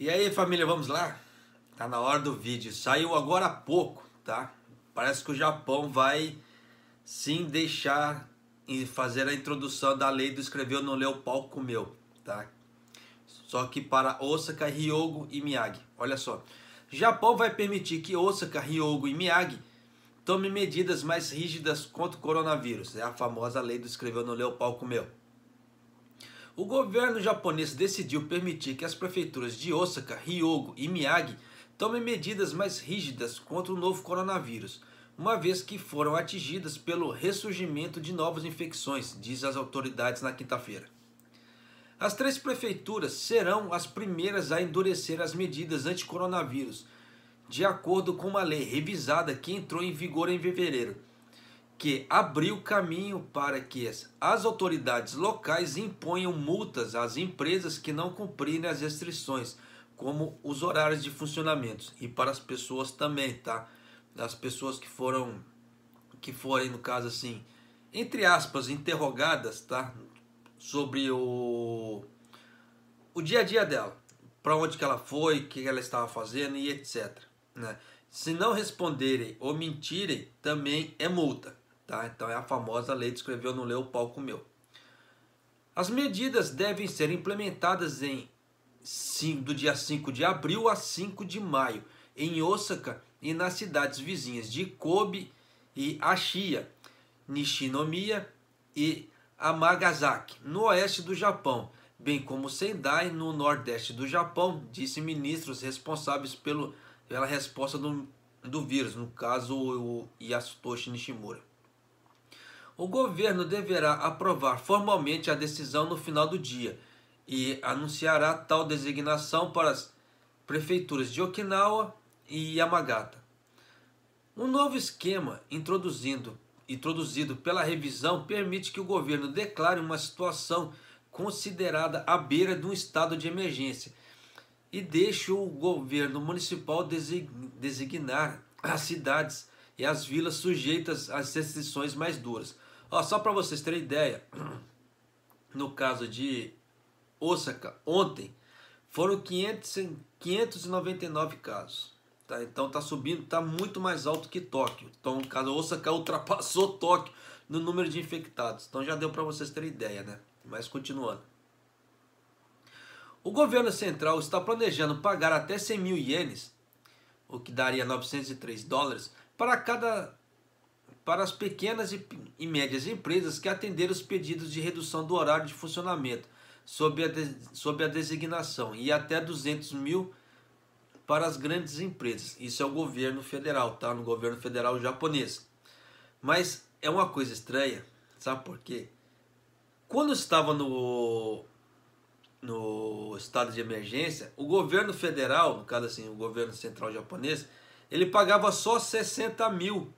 E aí família, vamos lá? Tá na hora do vídeo, saiu agora há pouco, tá? Parece que o Japão vai sim deixar e fazer a introdução da lei do escreveu não leu palco meu tá? Só que para Osaka, Ryogo e Miyagi. Olha só. Japão vai permitir que Osaka, Ryogo e Miyagi tome medidas mais rígidas contra o coronavírus. É a famosa lei do escreveu não leu palco meu. O governo japonês decidiu permitir que as prefeituras de Osaka, Ryogo e Miyagi tomem medidas mais rígidas contra o novo coronavírus, uma vez que foram atingidas pelo ressurgimento de novas infecções, diz as autoridades na quinta-feira. As três prefeituras serão as primeiras a endurecer as medidas anti-coronavírus, de acordo com uma lei revisada que entrou em vigor em fevereiro que abriu caminho para que as autoridades locais imponham multas às empresas que não cumprirem as restrições, como os horários de funcionamento, e para as pessoas também, tá? As pessoas que foram, que forem, no caso assim, entre aspas, interrogadas, tá? Sobre o, o dia a dia dela, para onde que ela foi, o que ela estava fazendo e etc. Né? Se não responderem ou mentirem, também é multa. Tá? Então é a famosa lei de escreveu não leu o palco meu. As medidas devem ser implementadas em do dia 5 de abril a 5 de maio, em Osaka e nas cidades vizinhas de Kobe e Ashia, Nishinomiya e Amagasaki, no oeste do Japão, bem como Sendai, no nordeste do Japão, disse ministros responsáveis pelo, pela resposta do, do vírus, no caso o Yasutoshi Nishimura o governo deverá aprovar formalmente a decisão no final do dia e anunciará tal designação para as prefeituras de Okinawa e Yamagata. Um novo esquema introduzido, introduzido pela revisão permite que o governo declare uma situação considerada à beira de um estado de emergência e deixe o governo municipal designar as cidades e as vilas sujeitas às restrições mais duras. Ó, só para vocês terem ideia, no caso de Osaka, ontem foram 500, 599 casos. Tá? Então tá subindo, tá muito mais alto que Tóquio. Então, caso Osaka ultrapassou Tóquio no número de infectados. Então já deu para vocês terem ideia, né? Mas continuando. O governo central está planejando pagar até 100 mil ienes, o que daria 903 dólares, para cada para as pequenas e médias empresas que atenderam os pedidos de redução do horário de funcionamento sob a, de, sob a designação e até 200 mil para as grandes empresas. Isso é o governo federal, tá? No governo federal japonês. Mas é uma coisa estranha, sabe por quê? Quando estava no no estado de emergência, o governo federal, no caso assim, o governo central japonês, ele pagava só 60 mil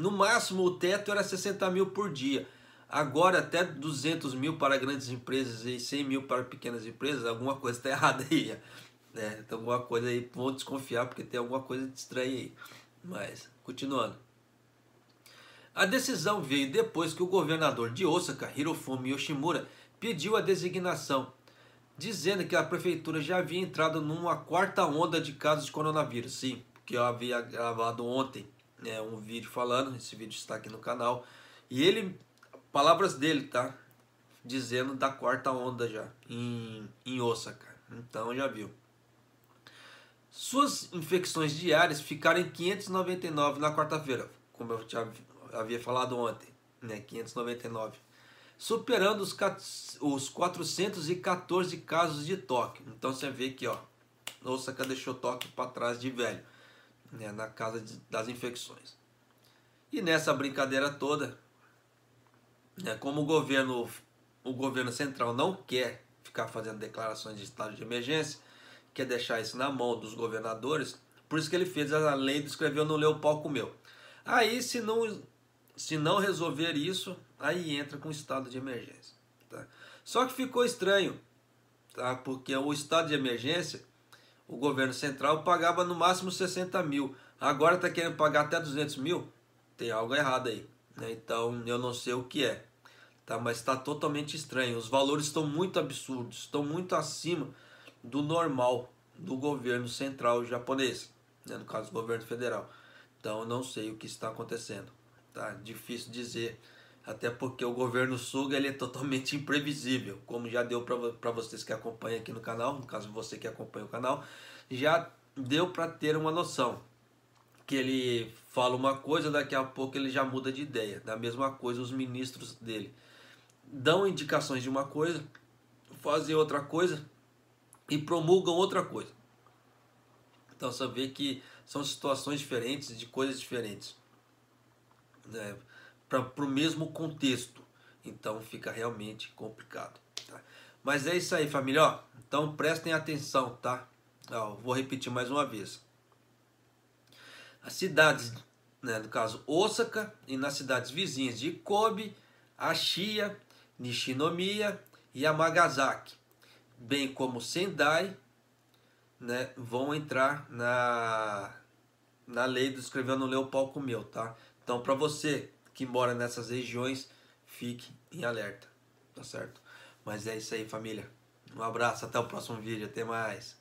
no máximo, o teto era 60 mil por dia. Agora, até 200 mil para grandes empresas e 100 mil para pequenas empresas, alguma coisa está errada aí. Né? Então, alguma coisa aí, vão desconfiar, porque tem alguma coisa de estranha aí. Mas, continuando. A decisão veio depois que o governador de Osaka, Hirofumi Yoshimura, pediu a designação, dizendo que a prefeitura já havia entrado numa quarta onda de casos de coronavírus. Sim, que eu havia gravado ontem, é, um vídeo falando, esse vídeo está aqui no canal. E ele, palavras dele, tá? Dizendo da quarta onda já, em, em Osaka. Então já viu. Suas infecções diárias ficaram em 599 na quarta-feira, como eu já havia falado ontem, né? 599. Superando os, os 414 casos de Tóquio. Então você vê que, ó, Osaka deixou Tóquio para trás de velho né, na casa de, das infecções. E nessa brincadeira toda, né, como o governo, o governo central não quer ficar fazendo declarações de estado de emergência, quer deixar isso na mão dos governadores, por isso que ele fez a lei do escreveu no leu palco meu. Aí se não se não resolver isso, aí entra com o estado de emergência. Tá? Só que ficou estranho, tá? Porque o estado de emergência o governo central pagava no máximo 60 mil. Agora está querendo pagar até 200 mil? Tem algo errado aí. Né? Então eu não sei o que é. Tá? Mas está totalmente estranho. Os valores estão muito absurdos, estão muito acima do normal do governo central japonês, né? no caso do governo federal. Então eu não sei o que está acontecendo. Tá difícil dizer até porque o governo Suga ele é totalmente imprevisível, como já deu para vocês que acompanham aqui no canal, no caso você que acompanha o canal, já deu para ter uma noção que ele fala uma coisa, daqui a pouco ele já muda de ideia. Da mesma coisa os ministros dele dão indicações de uma coisa, fazem outra coisa e promulgam outra coisa. Então você vê que são situações diferentes, de coisas diferentes. Né? para o mesmo contexto. Então fica realmente complicado. Tá? Mas é isso aí, família. Ó, então prestem atenção, tá? Ó, vou repetir mais uma vez. As cidades, né, no caso Osaka, e nas cidades vizinhas de Kobe, Ashia, Nishinomiya e Amagasaki, bem como Sendai, né, vão entrar na, na lei do escrevendo no o palco meu, tá? Então, para você que mora nessas regiões fique em alerta, tá certo? Mas é isso aí, família. Um abraço, até o próximo vídeo, até mais.